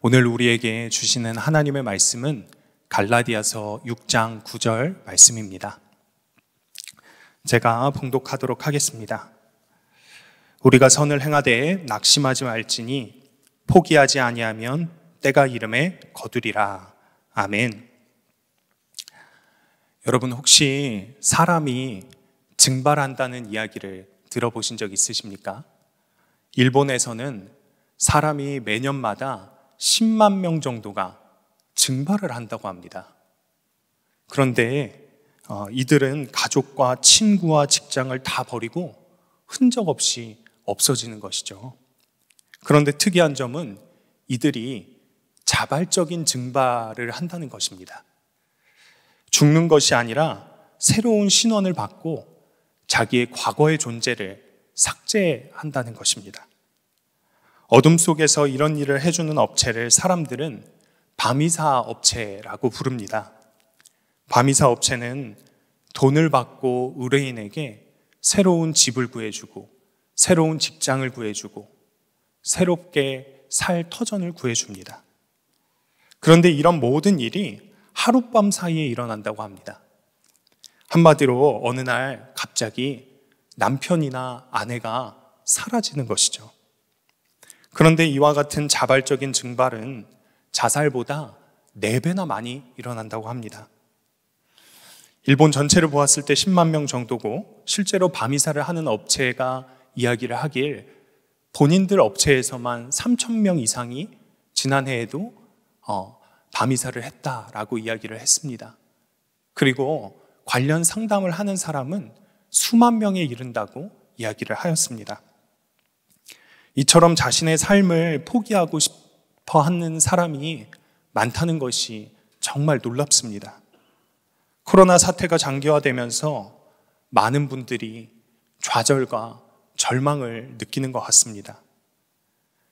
오늘 우리에게 주시는 하나님의 말씀은 갈라디아서 6장 9절 말씀입니다. 제가 봉독하도록 하겠습니다. 우리가 선을 행하되 낙심하지 말지니 포기하지 아니하면 때가 이름에 거두리라. 아멘. 여러분 혹시 사람이 증발한다는 이야기를 들어보신 적 있으십니까? 일본에서는 사람이 매년마다 10만 명 정도가 증발을 한다고 합니다. 그런데 어, 이들은 가족과 친구와 직장을 다 버리고 흔적 없이 없어지는 것이죠. 그런데 특이한 점은 이들이 자발적인 증발을 한다는 것입니다. 죽는 것이 아니라 새로운 신원을 받고 자기의 과거의 존재를 삭제한다는 것입니다. 어둠 속에서 이런 일을 해주는 업체를 사람들은 밤이사 업체라고 부릅니다. 밤이사 업체는 돈을 받고 의뢰인에게 새로운 집을 구해주고, 새로운 직장을 구해주고, 새롭게 살 터전을 구해줍니다. 그런데 이런 모든 일이 하룻밤 사이에 일어난다고 합니다. 한마디로 어느 날 갑자기 남편이나 아내가 사라지는 것이죠. 그런데 이와 같은 자발적인 증발은 자살보다 4배나 많이 일어난다고 합니다. 일본 전체를 보았을 때 10만 명 정도고 실제로 밤이사를 하는 업체가 이야기를 하길 본인들 업체에서만 3천 명 이상이 지난해에도 어, 밤이사를 했다라고 이야기를 했습니다. 그리고 관련 상담을 하는 사람은 수만 명에 이른다고 이야기를 하였습니다. 이처럼 자신의 삶을 포기하고 싶어 하는 사람이 많다는 것이 정말 놀랍습니다. 코로나 사태가 장기화되면서 많은 분들이 좌절과 절망을 느끼는 것 같습니다.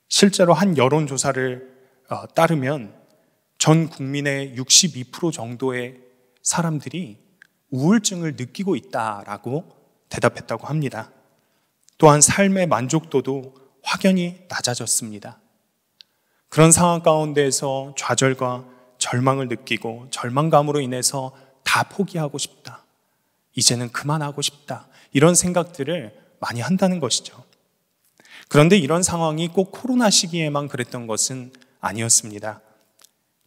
실제로 한 여론조사를 어, 따르면 전 국민의 62% 정도의 사람들이 우울증을 느끼고 있다라고 대답했다고 합니다. 또한 삶의 만족도도 확연히 낮아졌습니다. 그런 상황 가운데에서 좌절과 절망을 느끼고 절망감으로 인해서 다 포기하고 싶다. 이제는 그만하고 싶다. 이런 생각들을 많이 한다는 것이죠. 그런데 이런 상황이 꼭 코로나 시기에만 그랬던 것은 아니었습니다.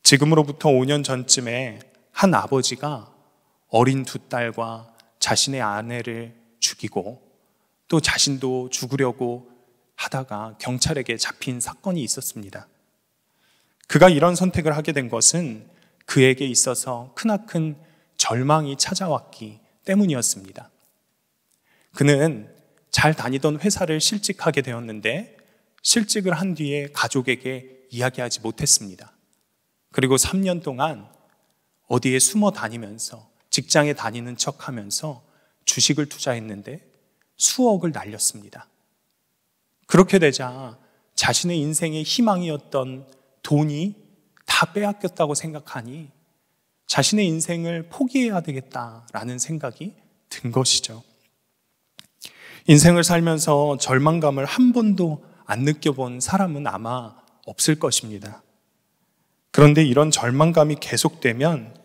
지금으로부터 5년 전쯤에 한 아버지가 어린 두 딸과 자신의 아내를 죽이고 또 자신도 죽으려고 하다가 경찰에게 잡힌 사건이 있었습니다. 그가 이런 선택을 하게 된 것은 그에게 있어서 크나큰 절망이 찾아왔기 때문이었습니다. 그는 잘 다니던 회사를 실직하게 되었는데 실직을 한 뒤에 가족에게 이야기하지 못했습니다. 그리고 3년 동안 어디에 숨어 다니면서 직장에 다니는 척 하면서 주식을 투자했는데 수억을 날렸습니다. 그렇게 되자 자신의 인생의 희망이었던 돈이 다 빼앗겼다고 생각하니 자신의 인생을 포기해야 되겠다라는 생각이 든 것이죠. 인생을 살면서 절망감을 한 번도 안 느껴본 사람은 아마 없을 것입니다. 그런데 이런 절망감이 계속되면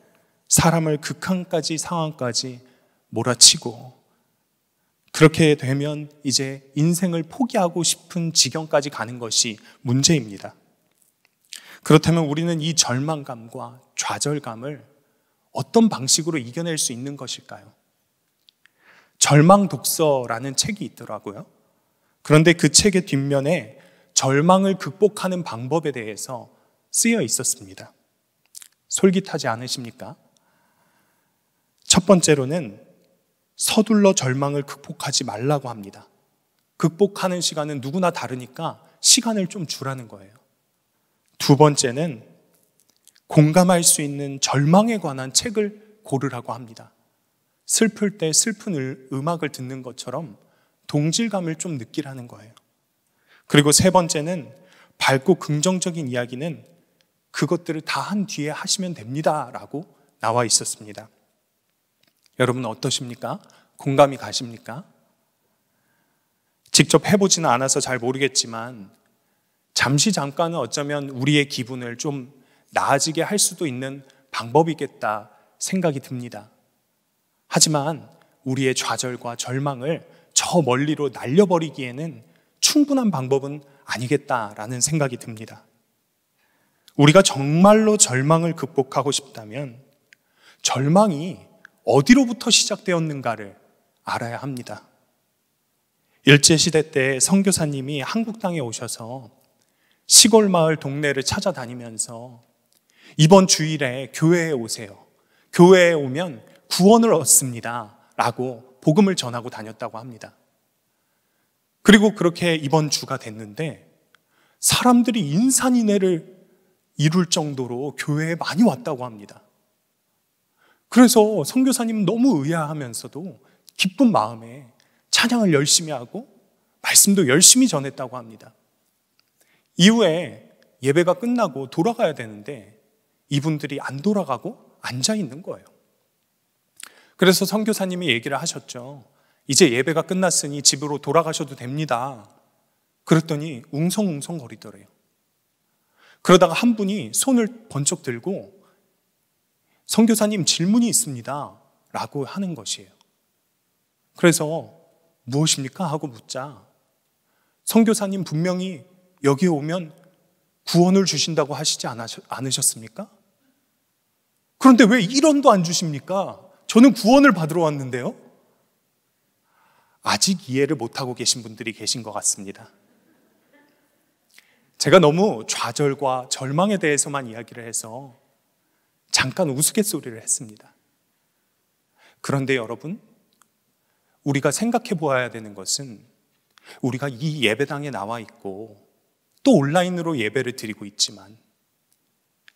사람을 극한까지 상황까지 몰아치고 그렇게 되면 이제 인생을 포기하고 싶은 지경까지 가는 것이 문제입니다. 그렇다면 우리는 이 절망감과 좌절감을 어떤 방식으로 이겨낼 수 있는 것일까요? 절망 독서라는 책이 있더라고요. 그런데 그 책의 뒷면에 절망을 극복하는 방법에 대해서 쓰여 있었습니다. 솔깃하지 않으십니까? 첫 번째로는 서둘러 절망을 극복하지 말라고 합니다. 극복하는 시간은 누구나 다르니까 시간을 좀 주라는 거예요. 두 번째는 공감할 수 있는 절망에 관한 책을 고르라고 합니다. 슬플 때 슬픈 음악을 듣는 것처럼 동질감을 좀 느끼라는 거예요. 그리고 세 번째는 밝고 긍정적인 이야기는 그것들을 다 한 뒤에 하시면 됩니다. 라고 나와 있었습니다. 여러분 어떠십니까? 공감이 가십니까? 직접 해보지는 않아서 잘 모르겠지만 잠시 잠깐은 어쩌면 우리의 기분을 좀 나아지게 할 수도 있는 방법이겠다 생각이 듭니다. 하지만 우리의 좌절과 절망을 저 멀리로 날려버리기에는 충분한 방법은 아니겠다라는 생각이 듭니다. 우리가 정말로 절망을 극복하고 싶다면 절망이 어디로부터 시작되었는가를 알아야 합니다. 일제시대 때 선교사님이 한국 땅에 오셔서 시골 마을 동네를 찾아다니면서 이번 주일에 교회에 오세요. 교회에 오면 구원을 얻습니다. 라고 복음을 전하고 다녔다고 합니다. 그리고 그렇게 이번 주가 됐는데 사람들이 인산인해를 이룰 정도로 교회에 많이 왔다고 합니다. 그래서 성교사님 너무 의아하면서도 기쁜 마음에 찬양을 열심히 하고 말씀도 열심히 전했다고 합니다. 이후에 예배가 끝나고 돌아가야 되는데 이분들이 안 돌아가고 앉아 있는 거예요. 그래서 성교사님이 얘기를 하셨죠. 이제 예배가 끝났으니 집으로 돌아가셔도 됩니다. 그랬더니 웅성웅성 거리더래요. 그러다가 한 분이 손을 번쩍 들고 성교사님 질문이 있습니다. 라고 하는 것이에요. 그래서 무엇입니까? 하고 묻자. 성교사님 분명히 여기 오면 구원을 주신다고 하시지 않으셨습니까? 그런데 왜 1원도 안 주십니까? 저는 구원을 받으러 왔는데요? 아직 이해를 못하고 계신 분들이 계신 것 같습니다. 제가 너무 좌절과 절망에 대해서만 이야기를 해서 잠깐 우스갯소리를 했습니다. 그런데 여러분, 우리가 생각해 보아야 되는 것은 우리가 이 예배당에 나와 있고 또 온라인으로 예배를 드리고 있지만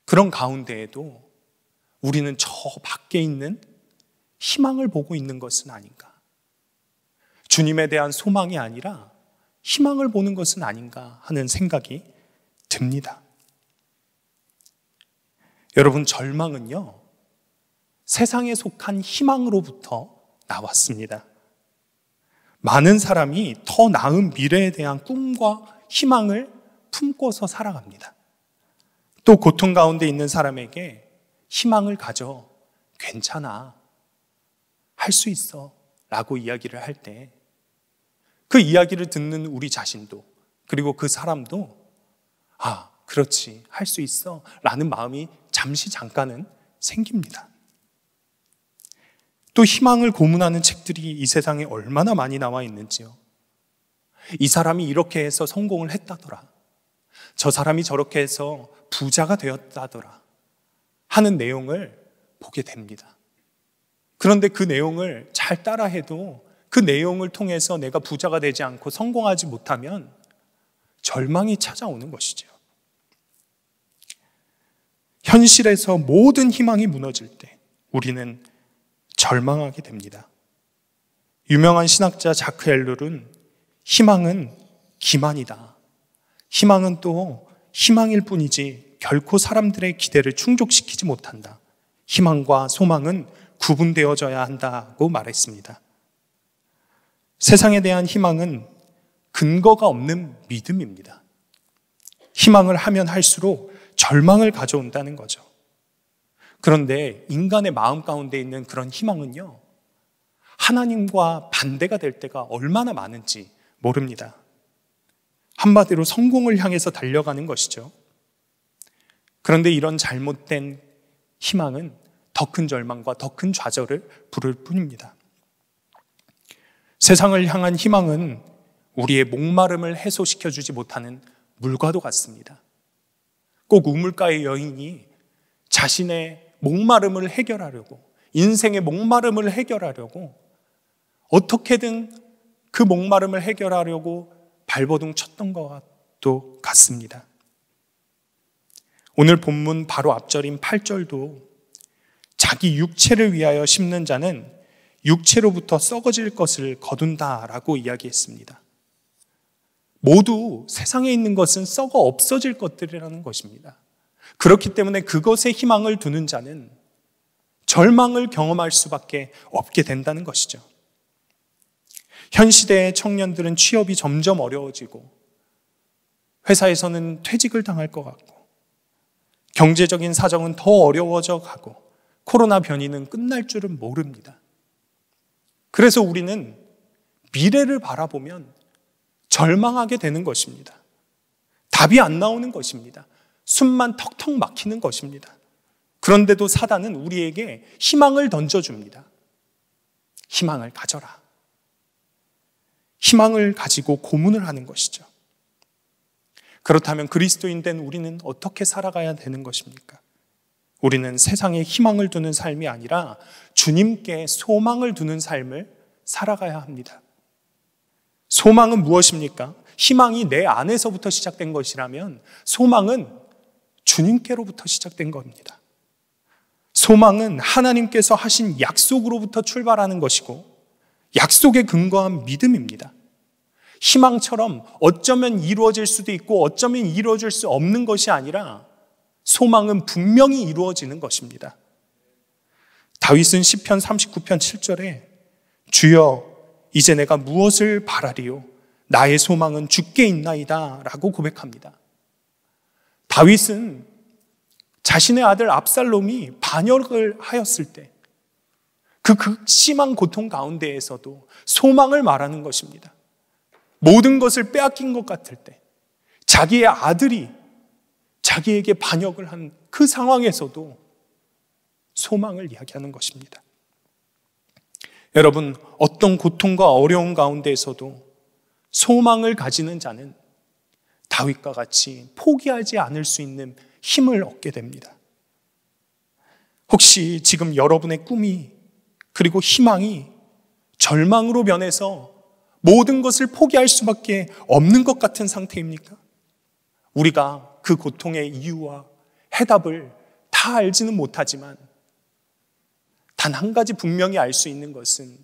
그런 가운데에도 우리는 저 밖에 있는 희망을 보고 있는 것은 아닌가. 주님에 대한 소망이 아니라 희망을 보는 것은 아닌가 하는 생각이 듭니다. 여러분, 절망은요, 세상에 속한 희망으로부터 나왔습니다. 많은 사람이 더 나은 미래에 대한 꿈과 희망을 품고서 살아갑니다. 또 고통 가운데 있는 사람에게 희망을 가져 괜찮아. 할 수 있어. 라고 이야기를 할 때 그 이야기를 듣는 우리 자신도 그리고 그 사람도 아, 그렇지. 할 수 있어. 라는 마음이 잠시 잠깐은 생깁니다. 또 희망을 고문하는 책들이 이 세상에 얼마나 많이 나와 있는지요. 이 사람이 이렇게 해서 성공을 했다더라. 저 사람이 저렇게 해서 부자가 되었다더라. 하는 내용을 보게 됩니다. 그런데 그 내용을 잘 따라해도 그 내용을 통해서 내가 부자가 되지 않고 성공하지 못하면 절망이 찾아오는 것이죠. 현실에서 모든 희망이 무너질 때 우리는 절망하게 됩니다. 유명한 신학자 자크 엘룰은 희망은 기만이다. 희망은 또 희망일 뿐이지 결코 사람들의 기대를 충족시키지 못한다. 희망과 소망은 구분되어져야 한다고 말했습니다. 세상에 대한 희망은 근거가 없는 믿음입니다. 희망을 하면 할수록 절망을 가져온다는 거죠. 그런데 인간의 마음 가운데 있는 그런 희망은요, 하나님과 반대가 될 때가 얼마나 많은지 모릅니다. 한마디로 성공을 향해서 달려가는 것이죠. 그런데 이런 잘못된 희망은 더 큰 절망과 더 큰 좌절을 부를 뿐입니다. 세상을 향한 희망은 우리의 목마름을 해소시켜주지 못하는 물과도 같습니다. 꼭 우물가의 여인이 자신의 목마름을 해결하려고, 인생의 목마름을 해결하려고, 어떻게든 그 목마름을 해결하려고 발버둥 쳤던 것도 같습니다. 오늘 본문 바로 앞절인 8절도 자기 육체를 위하여 심는 자는 육체로부터 썩어질 것을 거둔다라고 이야기했습니다. 모두 세상에 있는 것은 썩어 없어질 것들이라는 것입니다. 그렇기 때문에 그것에 희망을 두는 자는 절망을 경험할 수밖에 없게 된다는 것이죠. 현 시대의 청년들은 취업이 점점 어려워지고 회사에서는 퇴직을 당할 것 같고 경제적인 사정은 더 어려워져 가고 코로나 변이는 끝날 줄은 모릅니다. 그래서 우리는 미래를 바라보면 절망하게 되는 것입니다. 답이 안 나오는 것입니다. 숨만 턱턱 막히는 것입니다. 그런데도 사단은 우리에게 희망을 던져줍니다. 희망을 가져라. 희망을 가지고 고문을 하는 것이죠. 그렇다면 그리스도인 된 우리는 어떻게 살아가야 되는 것입니까? 우리는 세상에 희망을 두는 삶이 아니라 주님께 소망을 두는 삶을 살아가야 합니다. 소망은 무엇입니까? 희망이 내 안에서부터 시작된 것이라면 소망은 주님께로부터 시작된 겁니다. 소망은 하나님께서 하신 약속으로부터 출발하는 것이고 약속에 근거한 믿음입니다. 희망처럼 어쩌면 이루어질 수도 있고 어쩌면 이루어질 수 없는 것이 아니라 소망은 분명히 이루어지는 것입니다. 다윗은 시편 39편 7절에 주여 이제 내가 무엇을 바라리요? 나의 소망은 죽게 있나이다. 라고 고백합니다. 다윗은 자신의 아들 압살롬이 반역을 하였을 때, 그 극심한 고통 가운데에서도 소망을 말하는 것입니다. 모든 것을 빼앗긴 것 같을 때, 자기의 아들이 자기에게 반역을 한 그 상황에서도 소망을 이야기하는 것입니다. 여러분, 어떤 고통과 어려운 가운데에서도 소망을 가지는 자는 다윗과 같이 포기하지 않을 수 있는 힘을 얻게 됩니다. 혹시 지금 여러분의 꿈이 그리고 희망이 절망으로 변해서 모든 것을 포기할 수밖에 없는 것 같은 상태입니까? 우리가 그 고통의 이유와 해답을 다 알지는 못하지만 단한 가지 분명히 알 수 있는 것은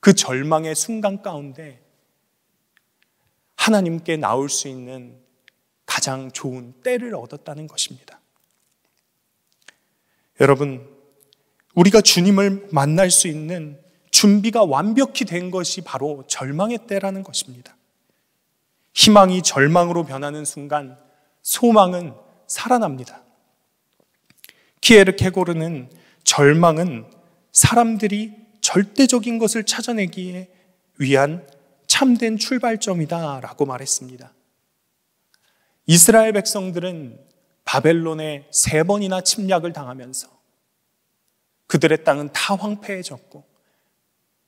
그 절망의 순간 가운데 하나님께 나올 수 있는 가장 좋은 때를 얻었다는 것입니다. 여러분, 우리가 주님을 만날 수 있는 준비가 완벽히 된 것이 바로 절망의 때라는 것입니다. 희망이 절망으로 변하는 순간 소망은 살아납니다. 키에르 케고르는 절망은 사람들이 절대적인 것을 찾아내기에 위한 참된 출발점이다 라고 말했습니다. 이스라엘 백성들은 바벨론에 세 번이나 침략을 당하면서 그들의 땅은 다 황폐해졌고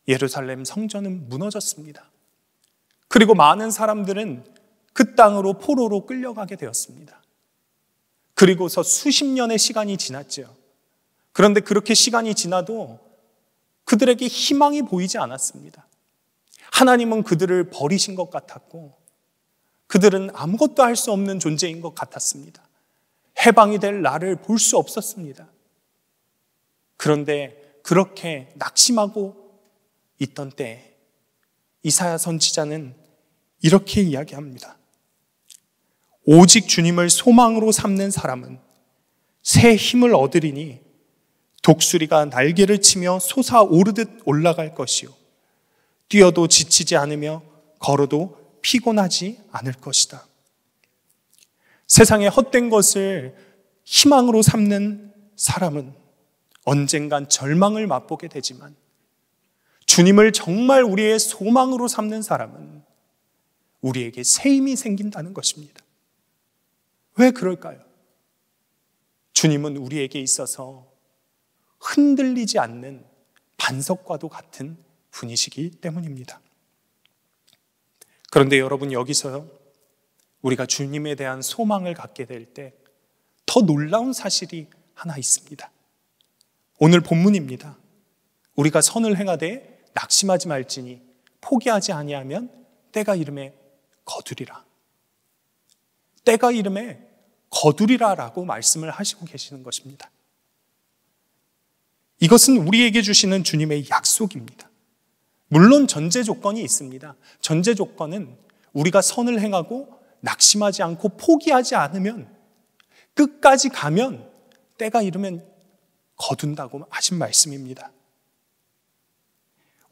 예루살렘 성전은 무너졌습니다. 그리고 많은 사람들은 그 땅으로 포로로 끌려가게 되었습니다. 그리고서 수십 년의 시간이 지났지 그런데 그렇게 시간이 지나도 그들에게 희망이 보이지 않았습니다. 하나님은 그들을 버리신 것 같았고 그들은 아무것도 할 수 없는 존재인 것 같았습니다. 해방이 될 나를 볼 수 없었습니다. 그런데 그렇게 낙심하고 있던 때 이사야 선지자는 이렇게 이야기합니다. 오직 주님을 소망으로 삼는 사람은 새 힘을 얻으리니 독수리가 날개를 치며 솟아오르듯 올라갈 것이요. 뛰어도 지치지 않으며 걸어도 피곤하지 않을 것이다. 세상의 헛된 것을 희망으로 삼는 사람은 언젠간 절망을 맛보게 되지만 주님을 정말 우리의 소망으로 삼는 사람은 우리에게 새 힘이 생긴다는 것입니다. 왜 그럴까요? 주님은 우리에게 있어서 흔들리지 않는 반석과도 같은 분이시기 때문입니다. 그런데 여러분 여기서요. 우리가 주님에 대한 소망을 갖게 될 때 더 놀라운 사실이 하나 있습니다. 오늘 본문입니다. 우리가 선을 행하되 낙심하지 말지니 포기하지 아니하면 때가 이름에 거두리라. 때가 이름에 거두리라라고 말씀을 하시고 계시는 것입니다. 이것은 우리에게 주시는 주님의 약속입니다. 물론 전제 조건이 있습니다. 전제 조건은 우리가 선을 행하고 낙심하지 않고 포기하지 않으면 끝까지 가면 때가 이르면 거둔다고 하신 말씀입니다.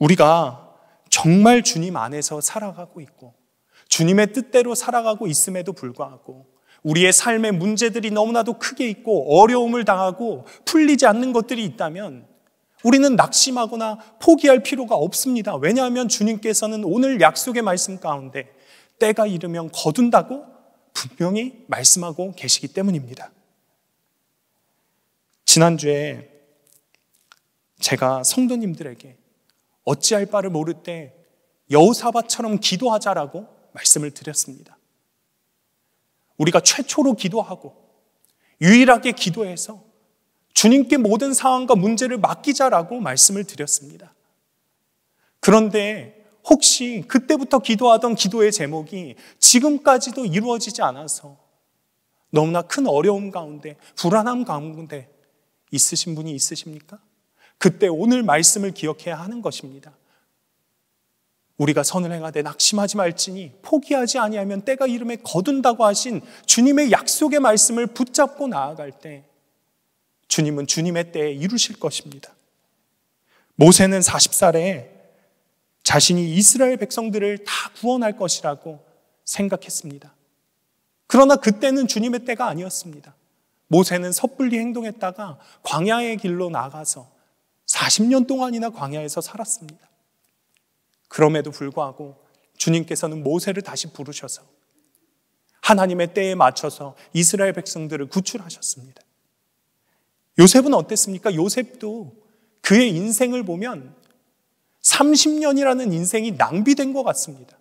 우리가 정말 주님 안에서 살아가고 있고 주님의 뜻대로 살아가고 있음에도 불구하고 우리의 삶의 문제들이 너무나도 크게 있고 어려움을 당하고 풀리지 않는 것들이 있다면 우리는 낙심하거나 포기할 필요가 없습니다. 왜냐하면 주님께서는 오늘 약속의 말씀 가운데 때가 이르면 거둔다고 분명히 말씀하고 계시기 때문입니다. 지난주에 제가 성도님들에게 어찌할 바를 모를 때 여우사바처럼 기도하자라고 말씀을 드렸습니다. 우리가 최초로 기도하고 유일하게 기도해서 주님께 모든 상황과 문제를 맡기자라고 말씀을 드렸습니다. 그런데 혹시 그때부터 기도하던 기도의 제목이 지금까지도 이루어지지 않아서 너무나 큰 어려움 가운데, 불안함 가운데 있으신 분이 있으십니까? 그때 오늘 말씀을 기억해야 하는 것입니다. 우리가 선을 행하되 낙심하지 말지니 포기하지 아니하면 때가 이름에 거둔다고 하신 주님의 약속의 말씀을 붙잡고 나아갈 때 주님은 주님의 때에 이루실 것입니다. 모세는 40살에 자신이 이스라엘 백성들을 다 구원할 것이라고 생각했습니다. 그러나 그때는 주님의 때가 아니었습니다. 모세는 섣불리 행동했다가 광야의 길로 나가서 40년 동안이나 광야에서 살았습니다. 그럼에도 불구하고 주님께서는 모세를 다시 부르셔서 하나님의 때에 맞춰서 이스라엘 백성들을 구출하셨습니다. 요셉은 어땠습니까? 요셉도 그의 인생을 보면 30년이라는 인생이 낭비된 것 같습니다.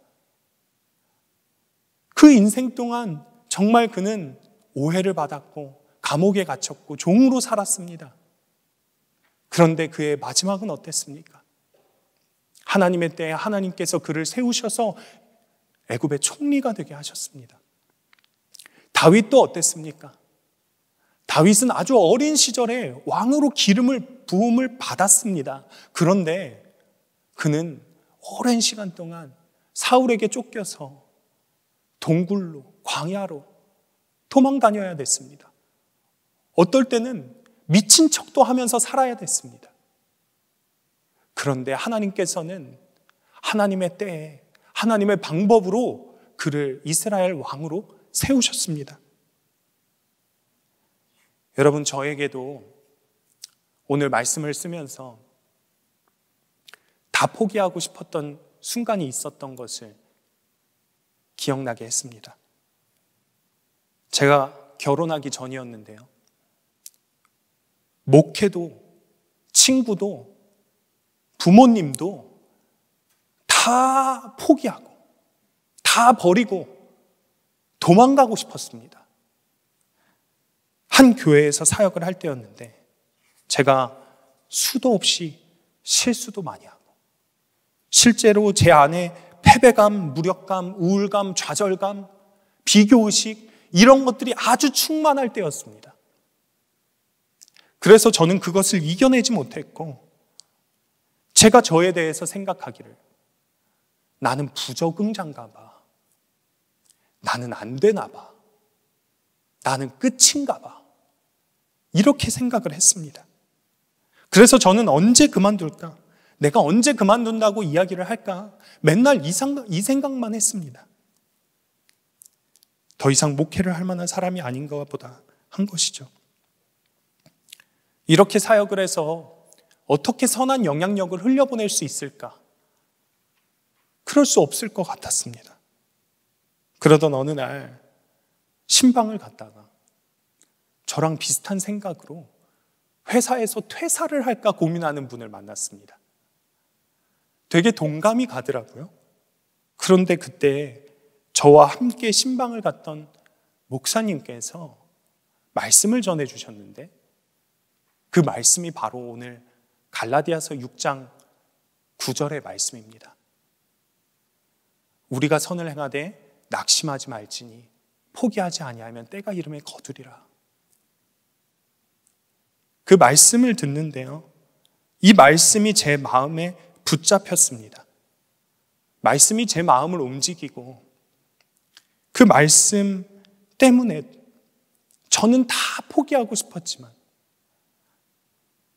그 인생 동안 정말 그는 오해를 받았고 감옥에 갇혔고 종으로 살았습니다. 그런데 그의 마지막은 어땠습니까? 하나님의 때에 하나님께서 그를 세우셔서 애굽의 총리가 되게 하셨습니다. 다윗도 어땠습니까? 다윗은 아주 어린 시절에 왕으로 기름을 부음을 받았습니다. 그런데 그는 오랜 시간 동안 사울에게 쫓겨서 동굴로 광야로 도망 다녀야 됐습니다. 어떨 때는 미친 척도 하면서 살아야 됐습니다. 그런데 하나님께서는 하나님의 때에 하나님의 방법으로 그를 이스라엘 왕으로 세우셨습니다. 여러분, 저에게도 오늘 말씀을 쓰면서 다 포기하고 싶었던 순간이 있었던 것을 기억나게 했습니다. 제가 결혼하기 전이었는데요. 목회도, 친구도 부모님도 다 포기하고, 다 버리고, 도망가고 싶었습니다. 한 교회에서 사역을 할 때였는데, 제가 수도 없이 실수도 많이 하고, 실제로 제 안에 패배감, 무력감, 우울감, 좌절감, 비교의식, 이런 것들이 아주 충만할 때였습니다. 그래서 저는 그것을 이겨내지 못했고, 제가 저에 대해서 생각하기를 나는 부적응자인가 봐. 나는 안 되나 봐. 나는 끝인가 봐. 이렇게 생각을 했습니다. 그래서 저는 언제 그만둘까? 내가 언제 그만둔다고 이야기를 할까? 맨날 이, 생각, 이 생각만 했습니다. 더 이상 목회를 할 만한 사람이 아닌가 보다 한 것이죠. 이렇게 사역을 해서 어떻게 선한 영향력을 흘려보낼 수 있을까? 그럴 수 없을 것 같았습니다. 그러던 어느 날 신방을 갔다가 저랑 비슷한 생각으로 회사에서 퇴사를 할까 고민하는 분을 만났습니다. 되게 동감이 가더라고요. 그런데 그때 저와 함께 신방을 갔던 목사님께서 말씀을 전해 주셨는데 그 말씀이 바로 오늘 갈라디아서 6장 9절의 말씀입니다. 우리가 선을 행하되 낙심하지 말지니 포기하지 아니하면 때가 이름에 거두리라. 그 말씀을 듣는데요. 이 말씀이 제 마음에 붙잡혔습니다. 말씀이 제 마음을 움직이고 그 말씀 때문에 저는 다 포기하고 싶었지만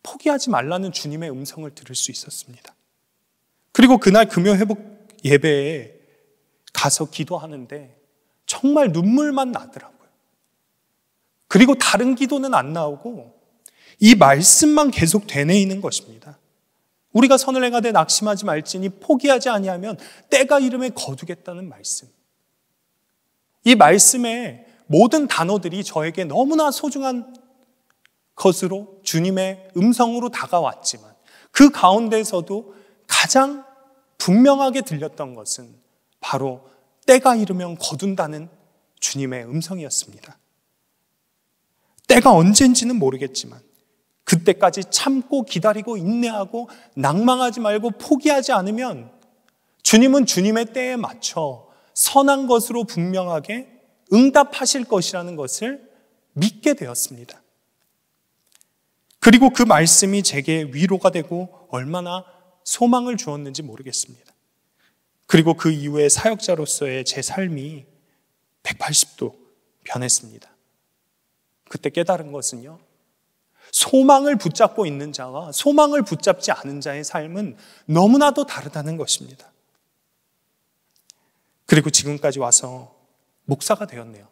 포기하지 말라는 주님의 음성을 들을 수 있었습니다. 그리고 그날 금요 회복 예배에 가서 기도하는데 정말 눈물만 나더라고요. 그리고 다른 기도는 안 나오고 이 말씀만 계속 되뇌이는 것입니다. 우리가 선을 행하되 낙심하지 말지니 포기하지 아니하면 때가 이름에 거두겠다는 말씀. 이 말씀의 모든 단어들이 저에게 너무나 소중한 것으로 주님의 음성으로 다가왔지만 그 가운데서도 가장 분명하게 들렸던 것은 바로 때가 이르면 거둔다는 주님의 음성이었습니다. 때가 언젠지는 모르겠지만 그때까지 참고 기다리고 인내하고 낭망하지 말고 포기하지 않으면 주님은 주님의 때에 맞춰 선한 것으로 분명하게 응답하실 것이라는 것을 믿게 되었습니다. 그리고 그 말씀이 제게 위로가 되고 얼마나 소망을 주었는지 모르겠습니다. 그리고 그 이후에 사역자로서의 제 삶이 180도 변했습니다. 그때 깨달은 것은요. 소망을 붙잡고 있는 자와 소망을 붙잡지 않은 자의 삶은 너무나도 다르다는 것입니다. 그리고 지금까지 와서 목사가 되었네요.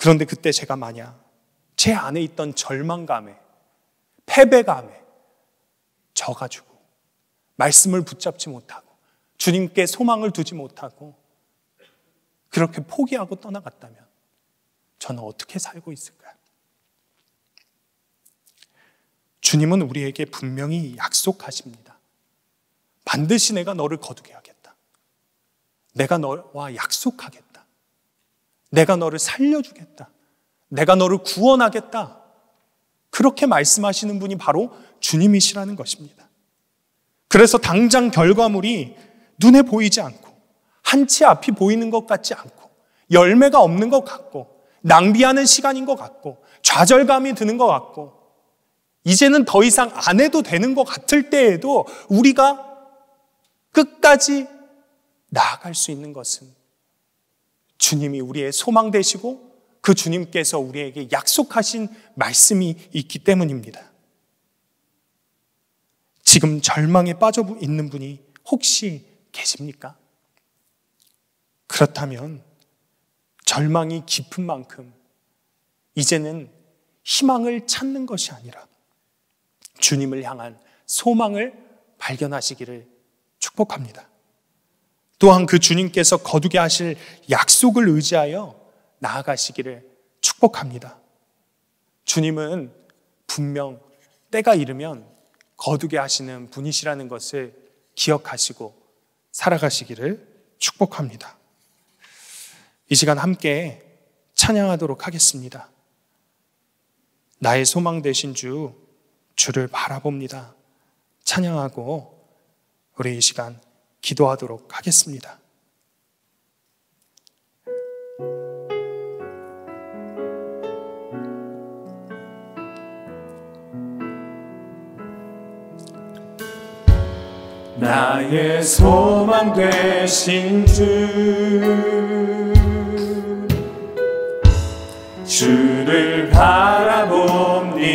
그런데 그때 제가 만약 제 안에 있던 절망감에 패배감에 져가지고 말씀을 붙잡지 못하고 주님께 소망을 두지 못하고 그렇게 포기하고 떠나갔다면 저는 어떻게 살고 있을까요? 주님은 우리에게 분명히 약속하십니다. 반드시 내가 너를 거두게 하겠다. 내가 너와 약속하겠다. 내가 너를 살려주겠다. 내가 너를 구원하겠다. 그렇게 말씀하시는 분이 바로 주님이시라는 것입니다. 그래서 당장 결과물이 눈에 보이지 않고 한치 앞이 보이는 것 같지 않고 열매가 없는 것 같고 낭비하는 시간인 것 같고 좌절감이 드는 것 같고 이제는 더 이상 안 해도 되는 것 같을 때에도 우리가 끝까지 나아갈 수 있는 것은 주님이 우리의 소망 되시고 그 주님께서 우리에게 약속하신 말씀이 있기 때문입니다. 지금 절망에 빠져 있는 분이 혹시 계십니까? 그렇다면 절망이 깊은 만큼 이제는 희망을 찾는 것이 아니라 주님을 향한 소망을 발견하시기를 축복합니다. 또한 그 주님께서 거두게 하실 약속을 의지하여 나아가시기를 축복합니다. 주님은 분명 때가 이르면 거두게 하시는 분이시라는 것을 기억하시고 살아가시기를 축복합니다. 이 시간 함께 찬양하도록 하겠습니다. 나의 소망 되신 주, 주를 바라봅니다. 찬양하고 우리 이 시간 기도하도록 하겠습니다. 나의 소망 되신 주 주를 바라봅니다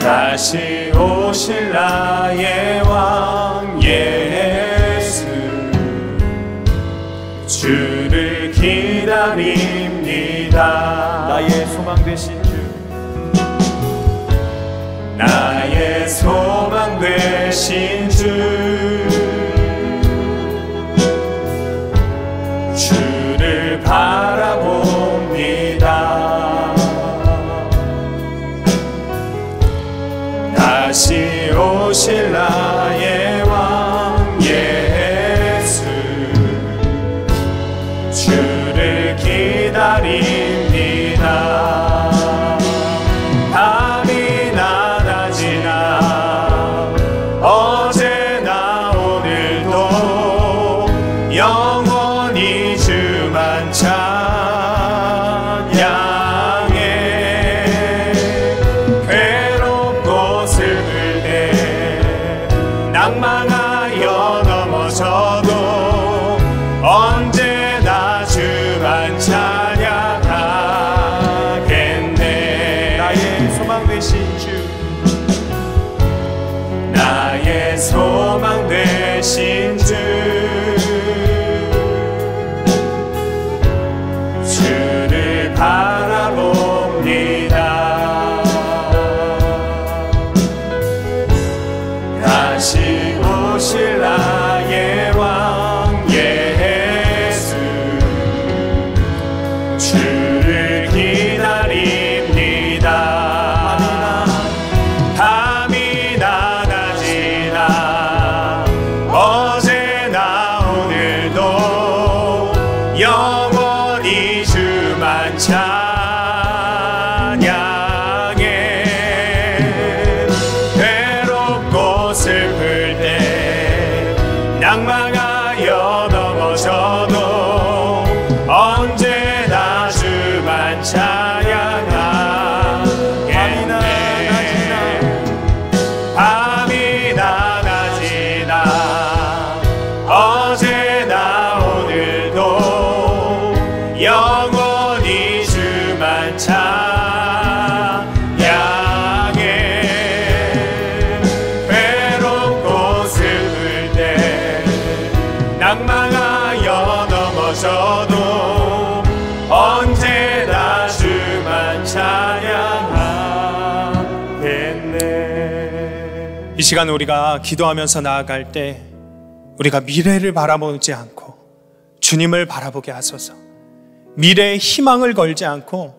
다시 오실 나의 왕 예수 주를 기다립니다 나의 소망 되신 It's home. 낭만 시간 우리가 기도하면서 나아갈 때 우리가 미래를 바라보지 않고 주님을 바라보게 하소서. 미래에 희망을 걸지 않고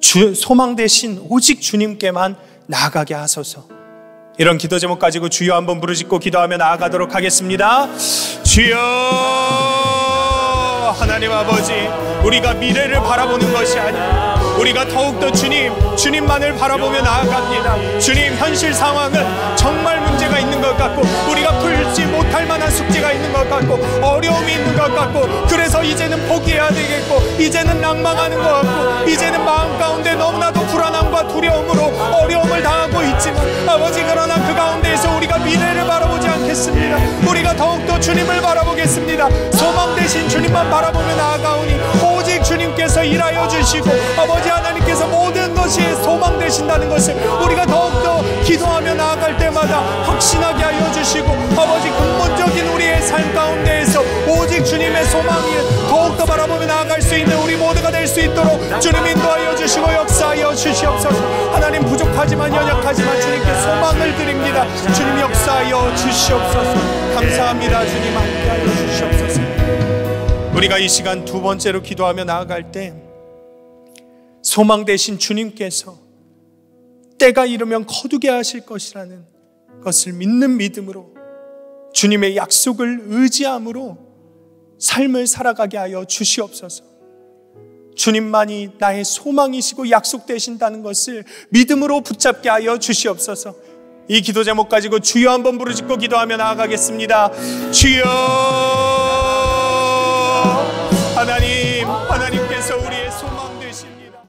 주, 소망 대신 오직 주님께만 나아가게 하소서. 이런 기도 제목 가지고 주여 한번 부르짖고 기도하며 나아가도록 하겠습니다. 주여 하나님 아버지 우리가 미래를 바라보는 것이 아니라 우리가 더욱더 주님 주님만을 바라보며 나아갑니다. 주님 현실 상황은 정말 숙제가 있는 것 같고 우리가 풀지 못할 만한 숙제가 있는 것 같고 어려움이 있는 것 같고 그래서 이제는 포기해야 되겠고 이제는 낭망하는 것 같고 이제는 마음 가운데 너무나도 불안함과 두려움으로 어려움을 당하고 있지만 아버지 그러나 그 가운데에서 우리가 미래를 바라보지 않겠습니다 우리가 더욱더 주님을 바라보겠습니다 소망 대신 주님만 바라보며 나아가오니 오직 주님께서 일하여 주시고 아버지 하나님께서 모든 것이 소망 되신다는 것을 우리가 더욱더 기도하며 나아갈 때마다 확신 신하게 하여 주시고 아버지 근본적인 우리의 삶 가운데에서 오직 주님의 소망이 더욱더 바라보며 나아갈 수 있는 우리 모두가 될 수 있도록 주님 인도하여 주시고 역사하여 주시옵소서 하나님 부족하지만 연약하지만 주님께 소망을 드립니다 주님 역사하여 주시옵소서 감사합니다 주님 함께하여 주시옵소서 우리가 이 시간 두 번째로 기도하며 나아갈 때 소망 대신 주님께서 때가 이르면 거두게 하실 것이라는 것을 믿는 믿음으로 주님의 약속을 의지함으로 삶을 살아가게 하여 주시옵소서. 주님만이 나의 소망이시고 약속되신다는 것을 믿음으로 붙잡게 하여 주시옵소서. 이 기도 제목 가지고 주여 한번 부르짖고 기도하며 나아가겠습니다. 주여 하나님